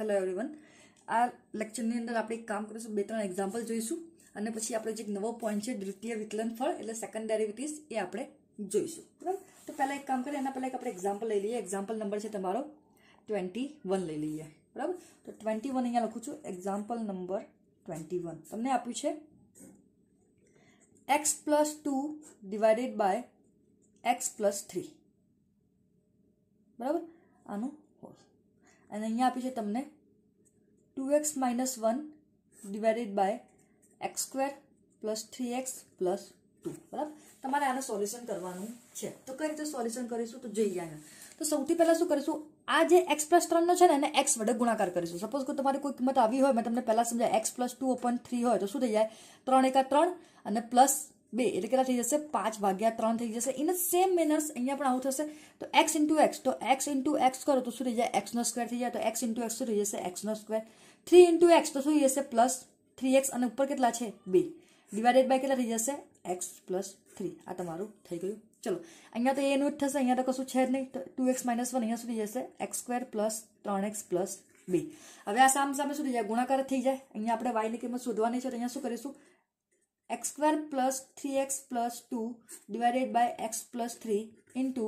Hello everyone આ લેક્ચરની અંદર આપણે એક કામ કરીશું બે ત્રણ એક્ઝામ્પલ જોઈશું અને પછી આપણે જે નવો પોઈન્ટ છે દ્વિતીય વિકલન ફળ એટલે સેકન્ડ ડેરિવેટિવ્સ એ આપણે જોઈશું બરાબર તો પહેલાં એક કામ કરીએ એના પહેલાં એક આપણે એક્ઝામ્પલ લઈ લઈએ એક્ઝામ્પલ નંબર છે તમારો ટ્વેન્ટી વન લઈ લઈએ બરાબર તો ટ્વેન્ટી વન અહીંયા લખું છું એક્ઝામ્પલ નંબર ટ્વેન્ટી વન તમને આપ્યું છે x plus two divided by x plus three બરાબર આનું અને અહીંયા આપી છે તમને two x minus one divided by x square plus three x plus two બરાબર તમારે આનું સોલ્યુશન કરવાનું છે તો કઈ રીતે સોલ્યુશન કરીશું તો જઈએ અહીંયા તો સૌથી પહેલાં શું કરીશું આ જે એક્સ પ્લસ ત્રણનો છે ને એને એક્સ વડે ગુણાકાર કરીશું સપોઝ કે તમારી કોઈ કિંમત આવી હોય મેં તમને પહેલાં સમજાય x plus two open three હોય તો શું થઈ જાય ત્રણ એકા ત્રણ અને પ્લસ બે એટલે કેટલા થઈ જશે પાંચ ભાગ્યા ત્રણ થઈ જશે ઇન સેમ મેનર્સ અહીંયા પણ આવું થશે તો એક્સ ઇન્ટુ એક્સ તો એક્સ ઇન્ટુ એક્સ કરો તો શું થઈ જાય એક્સનો સ્ક્વેર થઈ જાય તો એક્સ ઇન્ટુ એક્સ શું થઈ જશે નો સ્ક્વેર થ્રી ઇન્ટુ એક્સ તો શું થઈ જશે પ્લસ થ્રી એક્સ અને ઉપર કેટલા છે બે ડિવાઇડેડ બાય કેટલા થઈ જશે એક્સ પ્લસ થ્રી આ તમારું થઈ ગયું ચલો અહીંયા તો એનું જ થશે અહીંયા તો કશું છે જ નહીં તો ટુ એક્સ માઇનસ વન અહીંયા સુધી જશે એક્સ સ્ક્વેર પ્લસ ત્રણ એક્સ પ્લસ બે હવે આ સામ સામે શું થઈ જાય ગુણાકાર થઈ જાય અહીંયા આપણે વાયની કિંમત શોધવાની છે તો અહીંયા શું કરીશું x square plus 3x plus 2 divided by x plus 3 into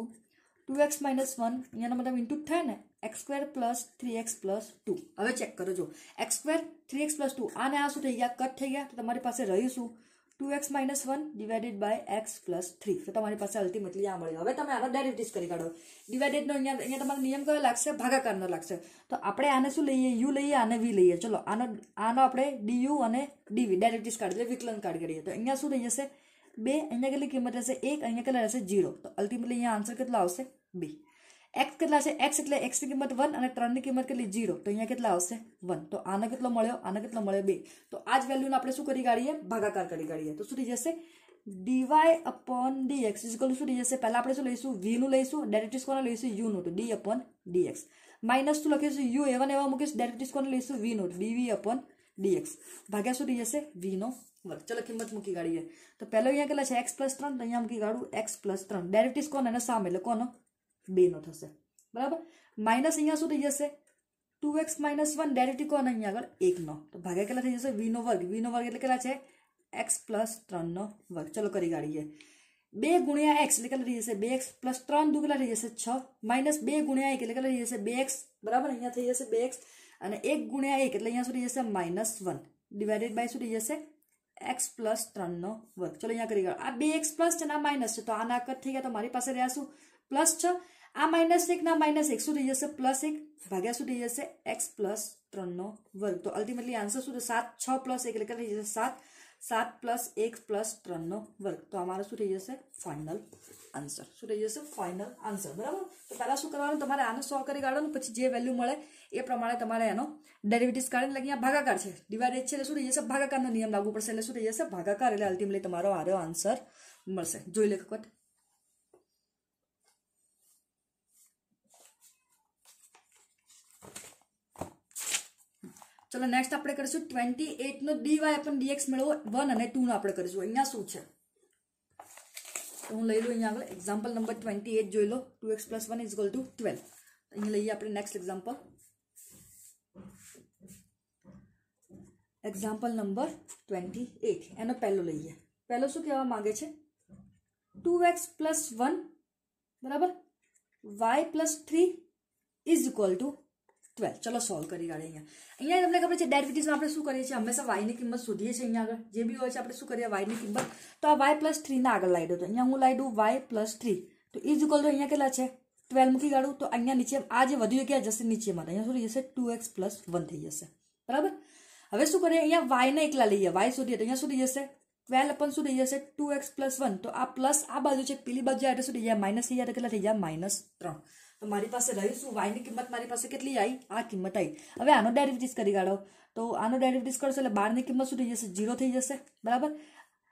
2x minus 1 એનો મતલબ ઇન્ટુ થાય ને x square plus three x plus two હવે ચેક કરો જો x square three x plus two આને આ શું થઈ ગયા કટ થઈ ગયા તો તમારી પાસે રહ્યું શું two x minus one divided by x plus three તો તમારી પાસે અલ્ટિમેટલી આ મળ્યું હવે તમે આગળ ડેરિવેટિવ્સ કરી કાઢો ડિવાઇડેડનો અહીંયા અહીંયા તમારો નિયમ કયો લાગશે ભાગાકારનો લાગશે તો આપણે આને શું લઈએ યુ લઈએ આને વી લઈએ ચલો આનો આનો આપણે ડી યુ અને ડીવી ડેરિવેટિવ્સ કાઢી એટલે વિકલન કાઢી કરીએ તો અહીંયા શું થઈ જશે બે અહીંયા કેટલી કિંમત રહેશે એક અહીંયા કેટલા રહેશે જીરો તો અલ્ટિમેટલી અહીંયા આન્સર કેટલો આવશે બી એક્સ કેટલા છે એક્સ એટલે એક્સની કિંમત વન અને ત્રણની કિંમત કેટલી ઝીરો તો અહીંયા કેટલા આવશે વન તો આને કેટલો મળ્યો આને કેટલો મળ્યો બે તો આ જ વેલ્યુને આપણે શું કરી કાઢીએ ભાગાકાર કરી કાઢીએ તો શું થઈ જશે dy upon d x is equal શું થઈ જશે પહેલાં આપણે શું લઈશું વીનું લઈશું ડેરેક્ટિસ કોને લઈશું યુનું તો d upon d x minus શું લખીશું યુ એવન એવા મૂકીશું ડેરેક્ટિસ કોને લઈશું વી વીનું ડીવી અપોન ડીએક્સ ભાગ્યા શું થઈ જશે નો વર્ગ ચલો કિંમત મૂકી કાઢીએ તો પહેલો અહીંયા કેટલા છે એક્સ પ્લસ ત્રણ અહીંયા મૂકી કાઢું એક્સ પ્લસ ત્રણ ડેરેક્ટિસ કોણ અને સામે એટલે કોનો બેનો થશે બરાબર માઇનસ અહીંયા શું થઈ જશે two x minus one direct કોણ અહીંયા આગળ એકનો તો ભાગે કેટલા થઈ જશે વીનો વર્ગ વીનો વર્ગ એટલે કેટલા છે એક્સ પ્લસ ત્રણનો વર્ગ ચલો કરી કાઢીએ બે ગુણ્યા એક્સ એટલે કેટલા થઈ જશે બે એક્સ પ્લસ ત્રણ દુ કેટલા થઈ જશે છ માઇનસ બે ગુણ્યા એક એટલે કેટલા થઈ જશે બે એક્સ બરાબર અહીંયા થઈ જશે બે એક્સ અને એક ગુણ્યા એક એટલે અહીંયા શું થઈ જશે માઇનસ વન ડિવાઇડેડ બાય શું થઈ જશે એક્સ પ્લસ ત્રણનો વર્ગ ચલો અહીંયા કરી કાઢો આ બે એક્સ પ્લસ છે ને આ માઇનસ છે તો આના કટ થઈ ગયા તો મારી પાસે રહ્યા શું પ્લસ છ આ માઇનસ એકના માઇનસ એક શું થઈ જશે પ્લસ એક ભાગ્યા શું થઈ જશે એક્સ પ્લસ ત્રણનો વર્ગ તો અલ્ટિમેટલી આન્સર શું સાત છ પ્લસ એક એટલે થઈ જશે સાત સાત પ્લસ એક પ્લસ ત્રણનો વર્ગ તો અમારો શું થઈ જશે ફાઇનલ આન્સર શું થઈ જશે ફાઇનલ આન્સર બરાબર તો પહેલાં શું કરવાનું તમારે આનો સોલ્વ કરી કાઢવાનું પછી જે વેલ્યુ મળે એ પ્રમાણે તમારે એનો ડેરિવેટિવ્સ કાઢીને લગી અહીંયા ભાગાકાર છે ડિવાઇડેડ છે એટલે શું થઈ જશે ભાગાકારનો નિયમ લાગુ પડશે એટલે શું થઈ જશે ભાગાકાર એટલે અલ્ટિમેટલી તમારો આરો આન્સર મળશે જોઈ લે વખત ચલો નેક્સ્ટ આપણે કરીશું ટ્વેન્ટી એટનો ડીવાય આપણને ડીએક્સ મેળવો વન અને ટુનો આપણે કરીશું અહીંયા શું છે હું લઈ લો અહીંયા આગળ એક્ઝામ્પલ નંબર ટ્વેન્ટી એટ જોઈ લો two x plus one is equal to twelve અહીં લઈએ આપણે next example example number twenty eight એનો પહેલો લઈએ પહેલો શું કહેવા માંગે છે ટુ એક્સ પ્લસ વન બરાબર y plus three is equal to twelve चलो सोल्व कर खबर है डेरिविटीज में आप शू करें हमेशा वाई की किमत शोधी आगे भी हो शू वाई की किमत तो आ वाई प्लस थ्री आगे लाइड तो दो अँ हूँ लाइ दू वाई प्लस थ्री तो इज इक्वल टू अँ के ट्वेल्व मूकी काड़ू तो अँ नीचे आज व्यू क्या जैसे नीचे मत अँ शू जैसे टू एक्स प्लस वन थी जैसे बराबर हम शू करे अँ वाई ने एक लीए वाई शोधी तो अँ शू थी जैसे ट्वेल्व अपन शू थी जैसे टू एक्स प्लस वन तो आ प्लस आ बाजू है पीली बाजू आटे शू थी जाए माइनस थी जाए तो के माइनस त्रो તો મારી પાસે રહ્યું શું વાયની કિંમત મારી પાસે કેટલી આવી આ કિંમત આવી હવે આનો ડેરિવેટિવ્સ કરી કાઢો તો આનો ડેરિવેટિવ્સ કરશો એટલે બારની કિંમત શું થઈ જશે ઝીરો થઈ જશે બરાબર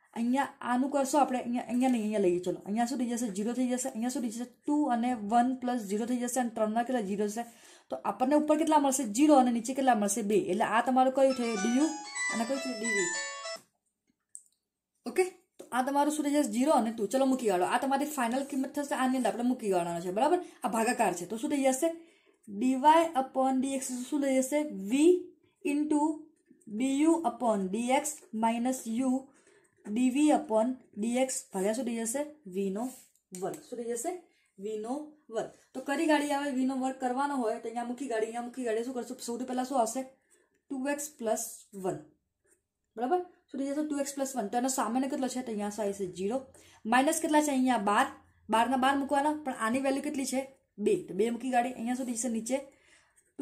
અહીંયા આનું કરશો આપણે અહીંયા અહીંયા નહીં અહીંયા લઈએ ચલો અહીંયા શું થઈ જશે ઝીરો થઈ જશે અહીંયા શું થઈ જશે ટુ અને વન પ્લસ ઝીરો થઈ જશે અને ત્રણના કેટલા ઝીરો છે તો આપણને ઉપર કેટલા મળશે જીરો અને નીચે કેટલા મળશે બે એટલે આ તમારું કયું થયું ડીયુ અને કયું થયું ડીવી ઓકે આ તમારું શું થઈ જશે જીરો અને ટુ ચલો મૂકી કાઢો આ તમારી ફાઇનલ કિંમત થશે આની અંદર આપણે મૂકી કાઢવાનો છે બરાબર આ ભાગાકાર છે તો શું થઈ જશે ડીવાય અપોન ડીએક્સ શું થઈ જશે v into du upon dx minus u dv upon dx ભાગ્યા શું થઈ જશે વીનો વર્ગ શું થઈ જશે વીનો વર્ગ તો કરી ગાડી આવે વીનો વર્ગ કરવાનો હોય તો અહીંયા મૂકી ગાડી અહીંયા મૂકી ગાડી શું કરશું સૌથી પહેલાં શું આવશે ટુ એક્સ પ્લસ વન બરાબર तो इधर 2x + 1 तो ना सामान्यकृत लोचत यहां से ऐसे 0 माइनस कितना चाहिए यहां 12 12 ना 12 मुकवाना पर आनी वैल्यू कितनी छे 2 तो 2 मुकी गाड़ी यहां से नीचे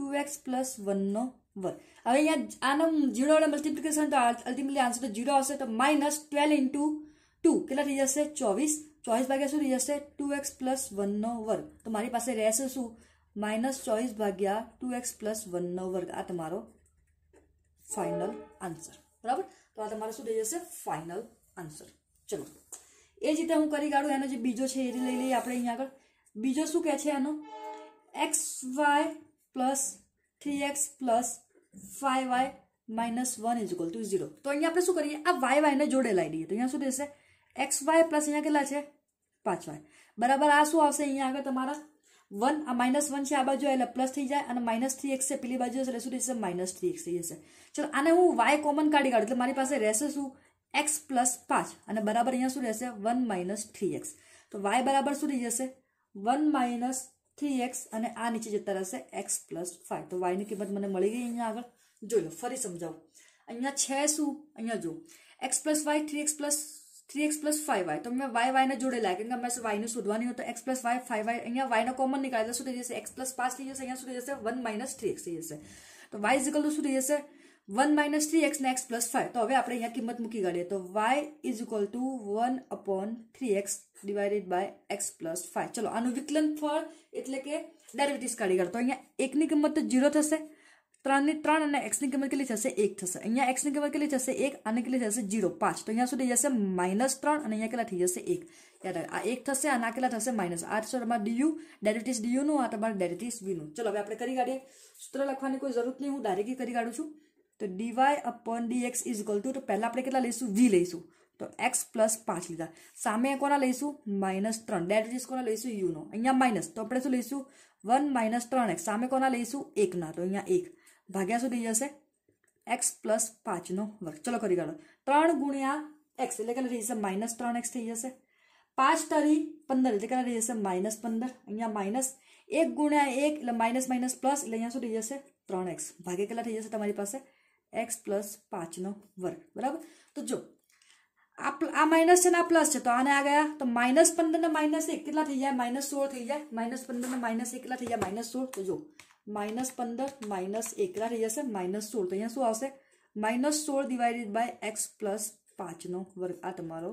2x + 1 નો વર્ગ હવે અહીં આનો જીળોનો મલ્ટીપ્લિકેશન તો આલ્ટીમેટીલી આન્સર તો 0 હશે તો -12 * 2 કેટલા થઈ જશે 24 24 ભાગ્યા શું થઈ જશે 2x + 1 નો વર્ગ તો મારી પાસે રહેશે શું -24 / 2x + 1 નો વર્ગ આ તમારો ફાઇનલ આન્સર બરાબર તો આ તમારો શું થઈ જશે ફાઇનલ આન્સર ચલો એ જ રીતે હું કરી કાઢું એનો જે બીજો છે એ લઈ લઈએ આપણે અહીંયા આગળ બીજો શું કહે છે એનો x y plus three x plus five y minus one is equal to zero તો અહીંયા આપણે શું કરીએ આ વાય વાયને જોડે લાવી દઈએ તો અહીંયા શું થશે એક્સ વાય પ્લસ અહીંયા કેટલા છે પાંચ વાય બરાબર આ શું આવશે અહીંયા આગળ તમારા વન આ માઇનસ વન છે આ બાજુ એટલે પ્લસ થઈ જાય અને માઇનસ થ્રી એક્સ છે પેલી બાજુ હશે એટલે શું થશે માઇનસ થ્રી એક્સ થઈ જશે ચલો આને હું વાય કોમન કાઢી કાઢું એટલે મારી પાસે રહેશે શું એક્સ પ્લસ પાંચ અને બરાબર અહીંયા શું રહેશે વન માઇનસ થ્રી એક્સ તો વાય બરાબર શું થઈ જશે વન માઇનસ થ્રી એક્સ અને આ નીચે જતા રહેશે એક્સ પ્લસ ફાઇવ તો વાયની કિંમત મને મળી ગઈ અહીંયા આગળ જોઈ લો ફરી સમજાવું અહીંયા છે શું અહીંયા જો x plus y three x plus three x plus five y तो हमें वाई वाई ने जुड़े लाइक मैं वाई ने सुधवा नहीं हो तो x plus y five y यहाँ वाई ने कॉमन निकाल दिया जैसे एक्स प्लस पांच लीजिए यहाँ सुधी जैसे वन माइनस थ्री एक्स लीजिए तो वाई इजिकल टू सुधी जैसे वन माइनस थ्री एक्स ने एक्स प्लस फाइव तो हम अपने अँ किमत मुकी करिए तो y is equal to one upon three x divided by x plus five चलो आनु विकलन फॉर इतने के डायरेविटीज काढ़ी कर तो अँ एक किमत तो जीरो थे त्री त्रे एक्स की किमत के लिए जैसे एक थे अँ एक्स की किमत के लिए जैसे एक आने के लिए जैसे जीरो पांच तो अँ सुधी जैसे माइनस त्रे के लिए थी जैसे एक आ एक थे आना के लिए माइनस आ डीयू डेरिटीस डीयू नु आ डेरिटीस बी नु चलो हम आप करे सूत्र लिखा कोई जरूरत नहीं हूँ डायरेक्ट ही करू छू तो dy upon d x is equal to तो पहले अपने के लीस वी लैसु तो एक्स प्लस पांच लीधा सामे को लैसु माइनस त्रन डेरिटीस को लैसु यू नो अ माइनस तो अपने शू लैसु वन माइनस त्रन एक्स सामने को लैसु एक ना तो अँ एक भागे से दीजिए से x + 5 નો वर्ग चलो करिए चलो 3 * x એટલે કેલી રીઝ મైనસ 3x થઈ જશે 5 * 3 15 એટલે કેલી રીઝ મైనસ 15 અહીંયા માઈનસ 1 * 1 એટલે માઈનસ માઈનસ પ્લસ એટલે અહીંયા શું થઈ જશે 3x ભાગા કેલા થઈ જશે તમારી પાસે x + 5 નો વર્ગ બરાબર તો જો આ માઈનસ ને આ પ્લસ છે તો આને આ ગયા તો માઈનસ 15 ને માઈનસ 1 કેટલા થઈ જાય માઈનસ 16 થઈ જાય માઈનસ 15 ને માઈનસ 1 કેટલા થઈ જાય માઈનસ 16 તો જો માઇનસ પંદર માઇનસ એકલા રહી જશે માઇનસ સોળ તો અહીંયા શું આવશે માઇનસ સોળ ડિવાઇડેડ બાય એક્સ પ્લસ પાંચનો વર્ગ આ તમારો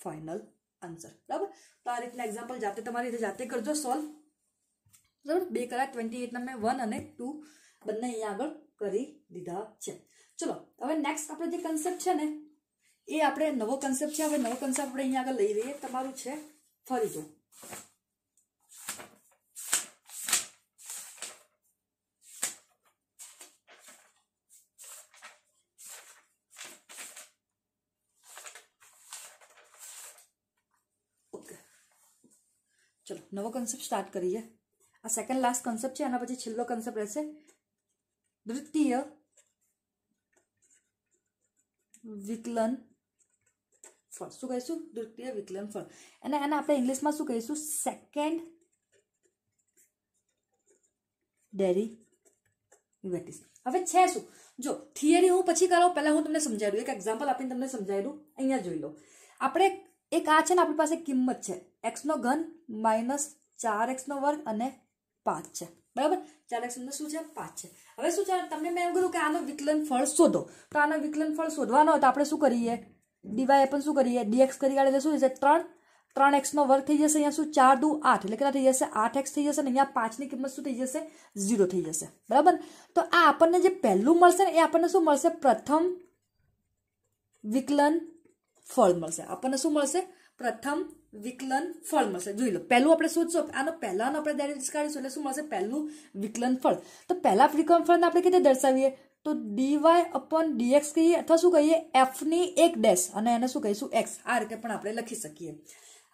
ફાઇનલ આન્સર બરાબર તો આ રીતના એક્ઝામ્પલ જાતે તમારી રીતે જાતે કરજો સોલ્વ બરાબર બે કલાક ટ્વેન્ટી એટના મેં વન અને ટુ બંને અહીંયા આગળ કરી દીધા છે ચલો હવે નેક્સ્ટ આપણે જે કન્સેપ્ટ છે ને એ આપણે નવો કન્સેપ્ટ છે હવે નવો કન્સેપ્ટ આપણે અહીંયા આગળ લઈ લઈએ તમારું છે ફરી જો नवा कांसेप्ट स्टार्ट करिए आ सेकंड लास्ट कांसेप्ट छे आना बजे छिल्लो कांसेप्ट રહેશે દ્વિતીય વિકલન ફોર સો કહીશું દ્વિતીય વિકલન ફોર અને આના આપણે ઇંગ્લિશમાં શું કહીશું સેકન્ડ ડેરી વટ ઇસ હવે છશું જો થિયરી હું પછી કરું પહેલા હું તમને સમજાયલું એક એક્ઝામ્પલ આપ્યું તમને સમજાયેલું અહીંયા જોઈ લો આપણે એક આ છે ને આપણી પાસે કિંમત છે એક્સનો ઘન માઇનસ ચાર એક્સનો વર્ગ અને પાંચ છે બરાબર ચાર એક્સ અંદર શું છે પાંચ છે હવે શું છે તમને મેં એમ કીધું કે આનો વિકલન ફળ શોધો તો આનો વિકલન ફળ શોધવાનો હોય તો આપણે શું કરીએ ડીવાય પણ શું કરીએ ડીએક્સ કરી કાઢે શું થશે ત્રણ ત્રણ એક્સનો વર્ગ થઈ જશે અહીંયા શું ચાર દુ આઠ એટલે કેટલા થઈ જશે આઠ એક્સ થઈ જશે ને અહીંયા પાંચની કિંમત શું થઈ જશે ઝીરો થઈ જશે બરાબર તો આ આપણને જે પહેલું મળશે ને એ આપણને શું મળશે પ્રથમ વિકલન ફળ મળશે આપણને શું મળશે પ્રથમ વિકલન ફળ મળશે જોઈ લો પહેલું આપણે શોધશો આનો પહેલાનો આપણે ડેરિવેટિવ કાઢીશું એટલે શું મળશે પહેલું વિકલન ફળ તો પહેલા ફ્રિકમ ફળને આપણે કીધે દર્શાવીએ તો ડીવાય અપોન ડીએક્સ કહીએ અથવા શું કહીએ એફની એક ડેશ અને એને શું કહીશું એક્સ આ રીતે પણ આપણે લખી શકીએ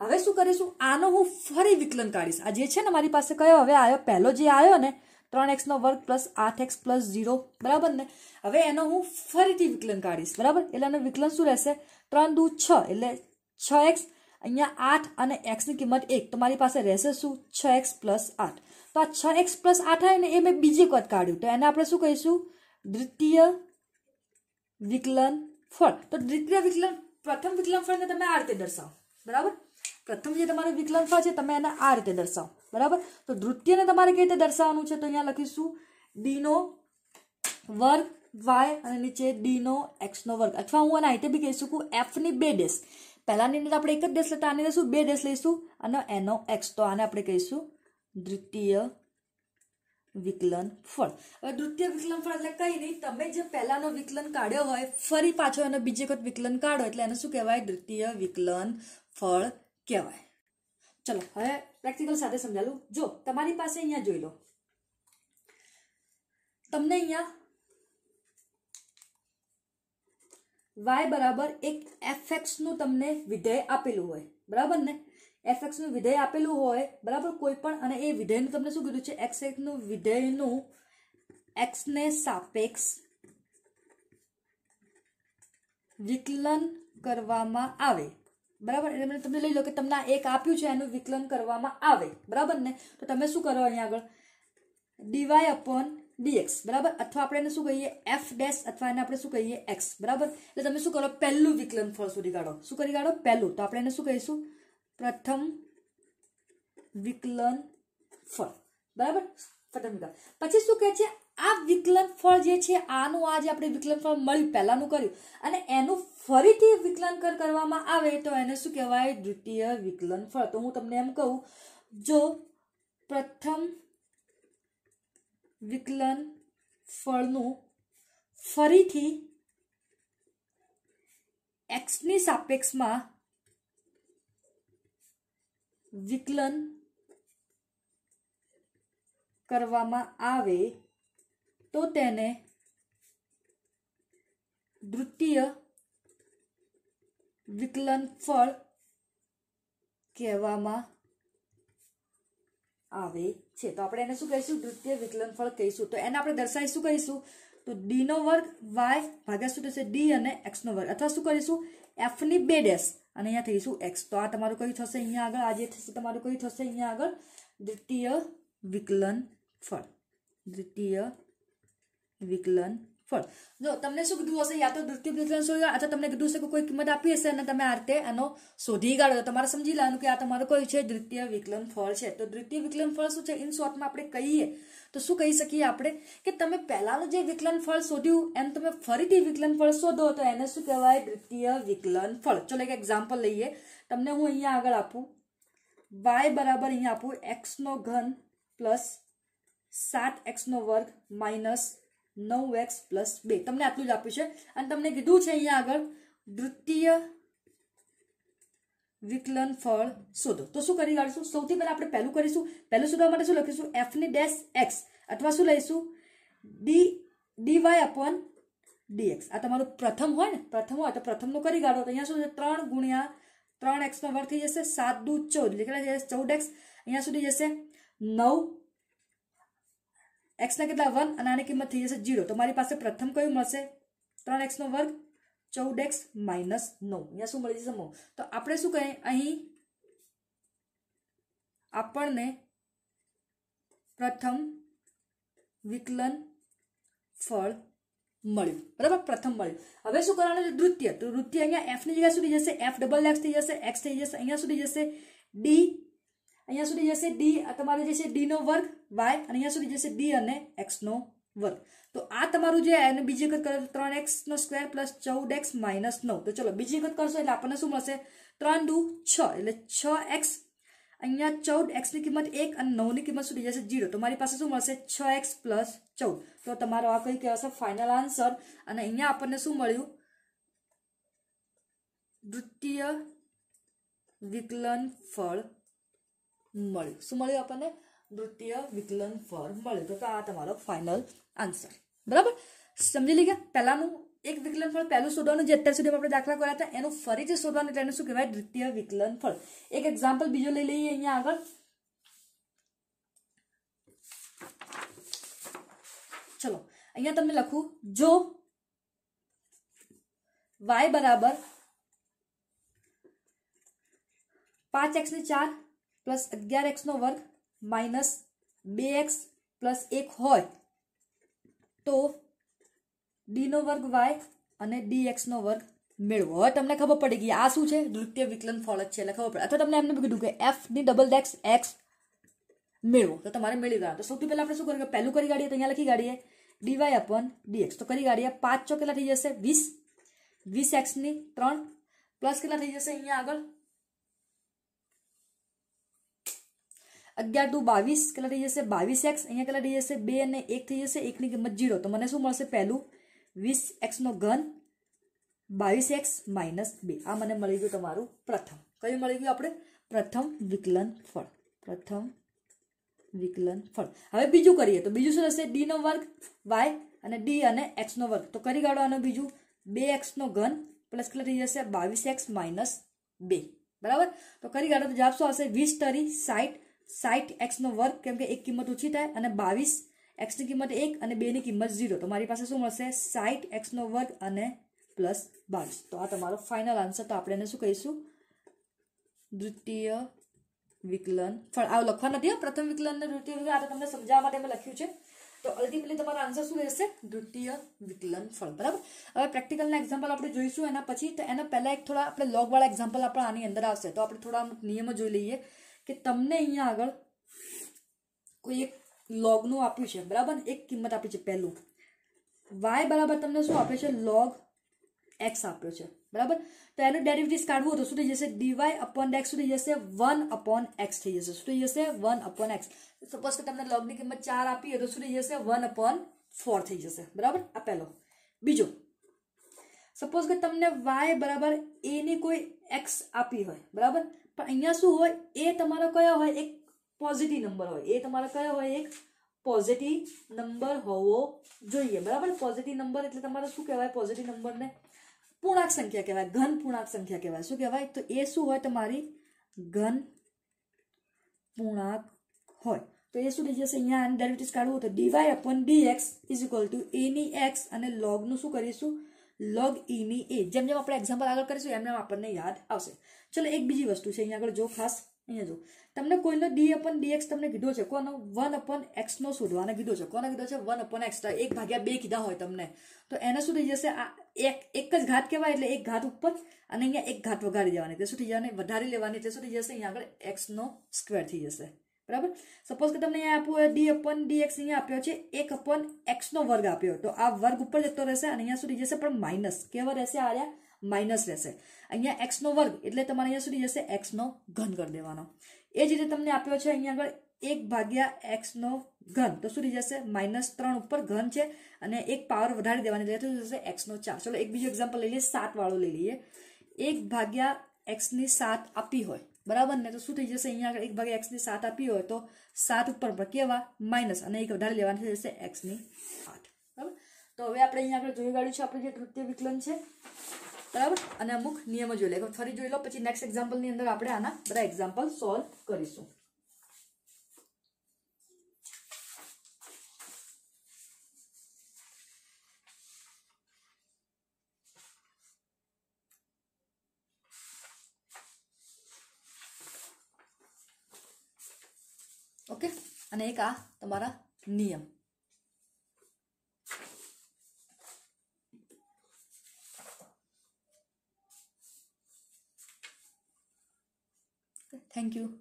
હવે શું કરીશું આનો હું ફરી વિકલન કાઢીશ આ જે છે ને મારી પાસે કયો હવે આવ્યો પહેલો જે આવ્યો ને ત્રણ એક્સનો વર્ગ પ્લસ આઠ એક્સ પ્લસ ઝીરો બરાબર ને હવે એનો હું ફરીથી વિકલન કાઢીશ બરાબર એટલે એનો વિકલન શું રહેશે ત્રણ દૂ છ એટલે છ એક્સ અહીંયા આઠ અને એક્સની કિંમત એક તો મારી પાસે રહેશે શું છ એક્સ પ્લસ આઠ તો આ છ એક્સ પ્લસ આઠ આવે ને એ મેં બીજી વખત કાઢ્યું તો એને આપણે શું કહીશું દ્વિતીય વિકલન ફળ તો દ્વિતીય વિકલન પ્રથમ વિકલન ફળને તમે આ રીતે દર્શાવો બરાબર પ્રથમ જે તમારું વિકલન ફળ છે તમે એને આ રીતે દર્શાવો બરાબર તો દ્વિતીયને તમારે કઈ રીતે દર્શાવવાનું છે તો અહીંયા લખીશું ડીનો વર્ગ વાય અને નીચે ડીનો એક્સનો વર્ગ અથવા હું આના રીતે બી કહી શકું એફની બે ડેશ પહેલાની અંદર આપણે એક જ દેશ લેતા આની શું બે દેશ લઈશું અને એનો એક્સ તો આને આપણે કહીશું દ્વિતીય વિકલન ફળ હવે દ્વિતીય વિકલન ફળ એટલે કંઈ નહીં તમે જે પહેલાનો વિકલન કાઢ્યો હોય ફરી પાછો એનો બીજી વખત વિકલન કાઢો એટલે એને શું કહેવાય દ્વિતીય વિકલન ફળ કહેવાય ચલો હવે પ્રેક્ટિકલ સાથે સમજાવું જો તમારી પાસે અહીંયા જોઈ લો તમને અહીંયા વાય બરાબર એક એફએક્સનું તમને વિધેય આપેલું હોય બરાબર ને એફએક્સનું વિધેય આપેલું હોય બરાબર કોઈ પણ અને એ વિધેયનું તમને શું કીધું છે એક્સ એક્સનું વિધેયનું એક્સને સાપેક્ષ વિકલન કરવામાં આવે બરાબર એટલે મને તમને લઈ લો કે તમને એક આપ્યું છે એનું વિકલન કરવામાં આવે બરાબર ને તો તમે શું કરો અહીંયા આગળ ડીવાય અપોન ડીએક્સ બરાબર અથવા આપણે એને શું કહીએ એફ ડેશ અથવા એને આપણે શું કહીએ એક્સ બરાબર એટલે તમે શું કરો પહેલું વિકલન ફળ શોધી કાઢો શું કરી કાઢો પહેલું તો આપણે એને શું કહીશું પ્રથમ વિકલન ફળ બરાબર પ્રથમ પછી શું કહે છે આ વિકલન ફળ જે છે આનું આજે આપણે વિકલન ફળ મળ્યું પહેલાનું કર્યું અને એનું ફરીથી વિકલન કરવામાં આવે તો એને શું કહેવાય દ્વિતીય વિકલન ફળ તો હું તમને એમ કહું જો પ્રથમ વિકલન ફળનું ફરીથી એક્સની સાપેક્ષમાં વિકલન કરવામાં આવે તો તેને દ્વિતીય વિકલન ફળ કહેવામાં આવે છે તો આપણે એને શું કહીશું દ્વિતીય ફળ કહીશું તો એને આપણે દર્શાવી શું કહીશું તો ડીનો વર્ગ વાય ભાગ્યા શું થશે ડી અને એક્સનો વર્ગ અથવા શું કરીશું એફની બે ડેશ અને અહીંયા થઈશું એક્સ તો આ તમારું કયું થશે અહીંયા આગળ આજે થશે તમારું કયું થશે અહીંયા આગળ દ્વિતીય વિકલન ફળ દ્વિતીય વિકલન ફળ જો તમને શું કીધું હશે યા તો દૃત્ય પ્રતિફલન શોધી અથવા તમને કીધું હશે કે કોઈ કિંમત આપી હશે અને તમે આ રીતે આનો શોધી કાઢો તમારે સમજી લેવાનું કે આ તમારું કયું છે દ્વિતીય વિકલન ફળ છે તો દ્વિતીય વિકલન ફળ શું છે ઇન શોર્ટમાં આપણે કહીએ તો શું કહી શકીએ આપણે કે તમે પહેલાનું જે વિકલન ફળ શોધ્યું એમ તમે ફરીથી વિકલન ફળ શોધો તો એને શું કહેવાય દ્વિતીય વિકલન ફળ ચલો એક એક્ઝામ્પલ લઈએ તમને હું અહીંયા આગળ આપું વાય બરાબર અહીંયા આપું એક્સનો ઘન પ્લસ સાત એક્સનો વર્ગ માઇનસ નવ એક્સ પ્લસ બે તમને આટલું જ આપ્યું છે અને તમને કીધું છે અહીંયા આગળ દ્વિતીય વિકલન ફળ શોધો તો શું કરી કાઢીશું સૌથી પહેલાં આપણે પહેલું કરીશું પહેલું શોધવા માટે શું લખીશું એફની ડેસ એક્સ અથવા શું લઈશું d d y upon dx આ તમારું પ્રથમ હોય ને પ્રથમ હોય તો પ્રથમનું કરી કાઢો તો અહીંયા શું છે ત્રણ ગુણ્યા ત્રણ એક્સનો વર્ગ થઈ જશે સાત દૂ ચૌદ એટલે જશે ચૌદ એક્સ અહીંયા સુધી જશે નવ x ન કેટલા 1 અને આની કિંમત થઈ જશે 0 તમારી પાસે પ્રથમ કયું મળશે 3x નો વર્ગ 14x - 9 અહીંયા શું મળી જશેમો તો આપણે શું કહી અહીં આપણે પ્રથમ વિકલન ફળ મળ્યું બરાબર પ્રથમ મળ્યું હવે શું કરવાનું છે દ્વિતીય તો દ્વિતીય અહીંયા f ની જગ્યાએ શું થઈ જશે f ડબલ x થઈ જશે x થઈ જશે અહીંયા શું થઈ જશે d અહીંયા સુધી જશે ડી તમારો જે છે ડીનો વર્ગ વાય અને અહીંયા સુધી જશે ડી અને એક્સનો વર્ગ તો આ તમારું જે અને બીજી વખત કરો ત્રણ એક્સનો સ્ક્વેર પ્લસ ચૌદ એક્સ માઇનસ નવ તો ચલો બીજી વખત કરશો એટલે આપણને શું મળશે ત્રણ ડુ છ એટલે છ એક્સ અહીંયા ચૌદ એક્સ ની કિંમત એક અને નવની કિંમત સુધી જશે જીરો તો મારી પાસે શું મળશે છ એક્સ પ્લસ ચૌદ તો તમારો આ કઈ કહેવાશે ફાઇનલ આન્સર અને અહીંયા આપણને શું મળ્યું દ્વિતીય વિકલન ફળ મળ સુમળ્યું આપણે દ્વિતીય વિકલન ફળ તો આ તમારો ફાઇનલ આન્સર બરાબર સમજી લી ગયા પહેલા નું એક વિકલન ફળ પહેલો સોદોને જે અત્યાર સુધી આપણે દાખલા ગણતા એનો ફરીથી સોદોને એટલે એને શું કહેવાય દ્વિતીય વિકલન ફળ એક एग्जांपल બીજો લઈ લઈએ અહીંયા આગળ ચલો અહીંયા તમને લખું જો y = 5x + 4 પ્લસ અગિયાર એક્સનો વર્ગ માઇનસ બે એક્સ પ્લસ એક હોય તો ડીનો વર્ગ વાય અને ડી એક્સનો વર્ગ મેળવો હવે તમને ખબર પડી ગઈ આ શું છે દ્વિતીય વિકલન જ છે એટલે ખબર પડે અથવા તમને એમને કીધું કે એફ એફની ડબલ એક્સ એક્સ મેળવો તો તમારે મેળવી ગયા તો સૌથી પહેલાં આપણે શું કરીએ પહેલું કરી કાઢીએ તો અહીંયા લખી કાઢીએ ડીવાય અપન ડીએક્સ તો કરી કાઢીએ પાંચ છો કેટલા થઈ જશે વીસ વીસ એક્સની ત્રણ પ્લસ કેટલા થઈ જશે અહીંયા આગળ અગિયાર દુ બાવીસ કેટલા થઈ જશે બાવીસ એક્સ અહીંયા કેટલા થઈ જશે બે અને એક થઈ જશે એકની કિંમત જીરો તો મને શું મળશે પહેલું વીસ એક્સનો ઘન બાવીસ એક્સ માઇનસ બે આ મને મળી ગયું તમારું પ્રથમ કયું મળી ગયું આપણે પ્રથમ વિકલન ફળ પ્રથમ વિકલન ફળ હવે બીજું કરીએ તો બીજું શું હશે ડીનો વર્ગ વાય અને ડી અને એક્સનો વર્ગ તો કરી કાઢો આનું બીજું બે એક્સનો ઘન પ્લસ કેટલા થઈ જશે બાવીસ એક્સ માઇનસ બે બરાબર તો કરી કાઢો તો જવાબ શું હશે વીસ તરી સાઠ સાઠ એક્સનો વર્ગ કેમ કે એક કિંમત ઓછી થાય અને બાવીસ એક્સની કિંમત એક અને બેની કિંમત ઝીરો તો મારી પાસે શું મળશે સાઠ એક્સનો વર્ગ અને પ્લસ બાવીસ તો આ તમારો ફાઇનલ આન્સર તો આપણે એને શું કહીશું દ્વિતીય વિકલન ફળ આવું લખવા નથી પ્રથમ વિકલન અને દ્વિતીય વિકલન આ તમને સમજાવવા માટે મેં લખ્યું છે તો અલ્ટિમેટલી તમારો આન્સર શું રહેશે દ્વિતીય વિકલન ફળ બરાબર હવે પ્રેક્ટિકલના એક્ઝામ્પલ આપણે જોઈશું એના પછી તો એના પહેલાં એક થોડા આપણે લોગવાળા એક્ઝામ્પલ આપણા આની અંદર આવશે તો આપણે થોડા નિયમો જોઈ લઈએ કે તમને અહીંયા આગળ કોઈ એક લોગનું આપ્યું છે બરાબર એક કિંમત આપી છે પહેલું વાય બરાબર તમને શું આપે છે લોગ એક્સ આપ્યો છે બરાબર તો એનું ડેરિવેટિવ્સ કાઢવું તો શું થઈ જશે ડીવાય અપોન એક્સ શું થઈ જશે વન અપોન એક્સ થઈ જશે શું થઈ જશે વન અપોન એક્સ સપોઝ કે તમને લોગની કિંમત ચાર આપીએ તો શું થઈ જશે વન અપોન ફોર થઈ જશે બરાબર આ પહેલો બીજો સપોઝ કે તમને વાય બરાબર એની કોઈ એક્સ આપી હોય બરાબર પણ અહીંયા શું હોય એ તમારો કયો હોય એક પોઝિટિવ નંબર હોય એ તમારો કયો હોય એક પોઝિટિવ નંબર હોવો જોઈએ બરાબર પોઝિટિવ નંબર એટલે તમારે શું કહેવાય પોઝિટિવ નંબરને પૂર્ણાંક સંખ્યા કહેવાય ઘન પૂર્ણાંક સંખ્યા કહેવાય શું કહેવાય તો એ શું હોય તમારી ઘન પૂર્ણાંક હોય તો એ શું થઈ જશે અહીંયા આને ડેરિવેટિવ કાઢવું તો dy upon d x is equal to એની એક્સ અને લોગનું શું કરીશું લોગ ઈની એ જેમ જેમ આપણે એક્ઝામ્પલ આગળ કરીશું એમ એમ આપણને યાદ આવશે ચલો એક બીજી વસ્તુ છે અહીંયા આગળ જો ખાસ અહીંયા જો તમને કોઈનો ડી અપન ડીએક્સ તમને કીધો છે કોનો વન અપન એક્સનો શોધવાનો કીધો છે કોને કીધો છે વન અપન એક્સ એક ભાગ્યા બે કીધા હોય તમને તો એને શું થઈ જશે આ એક એક જ ઘાત કહેવાય એટલે એક ઘાત ઉપર અને અહીંયા એક ઘાત વઘારી દેવાની એટલે શું થઈ જવાની વધારી લેવાની એટલે શું થઈ જશે અહીંયા આગળ એક્સનો સ્કવેર થઈ જશે બરાબર સપોઝ કે તમને અહીંયા આપવું હોય ડી અપન ડીએક્સ અહીંયા આપ્યો છે એક અપન એક્સનો વર્ગ આપ્યો તો આ વર્ગ ઉપર જતો રહેશે અને અહીંયા સુધી જશે પણ માઇનસ કેવા રહેશે આર્યા માઇનસ રહેશે અહીંયા એક્સનો વર્ગ એટલે તમારે અહીંયા સુધી જશે એક્સનો ઘન કરી દેવાનો એ જ રીતે તમને આપ્યો છે અહીંયા આગળ એક ભાગ્યા એક્સનો ઘન તો સુધી જશે માઇનસ ત્રણ ઉપર ઘન છે અને એક પાવર વધારી દેવાની એટલે જશે એક્સનો ચાર ચલો એક બીજું એક્ઝામ્પલ લઈ લઈએ સાત વાળો લઈ લઈએ એક ભાગ્યા એક્સની સાત આપી હોય બરાબર ને તો શું થઈ જશે અહીંયા આગળ એક ભાગે એક્સની સાત આપી હોય તો સાત ઉપર કેવા માઇનસ અને એક વધારે લેવાની થઈ જશે એક્સની આઠ બરાબર તો હવે આપણે અહીંયા આગળ જોઈ કાઢ્યું છે આપણે જે તૃતીય વિકલન છે બરાબર અને અમુક નિયમો જોઈ લે ફરી જોઈ લો પછી નેક્સ્ટ એક્ઝામ્પલની અંદર આપણે આના બધા એક્ઝામ્પલ સોલ્વ કરીશું ઓકે અને એક આ તમારા નિયમ Thank you.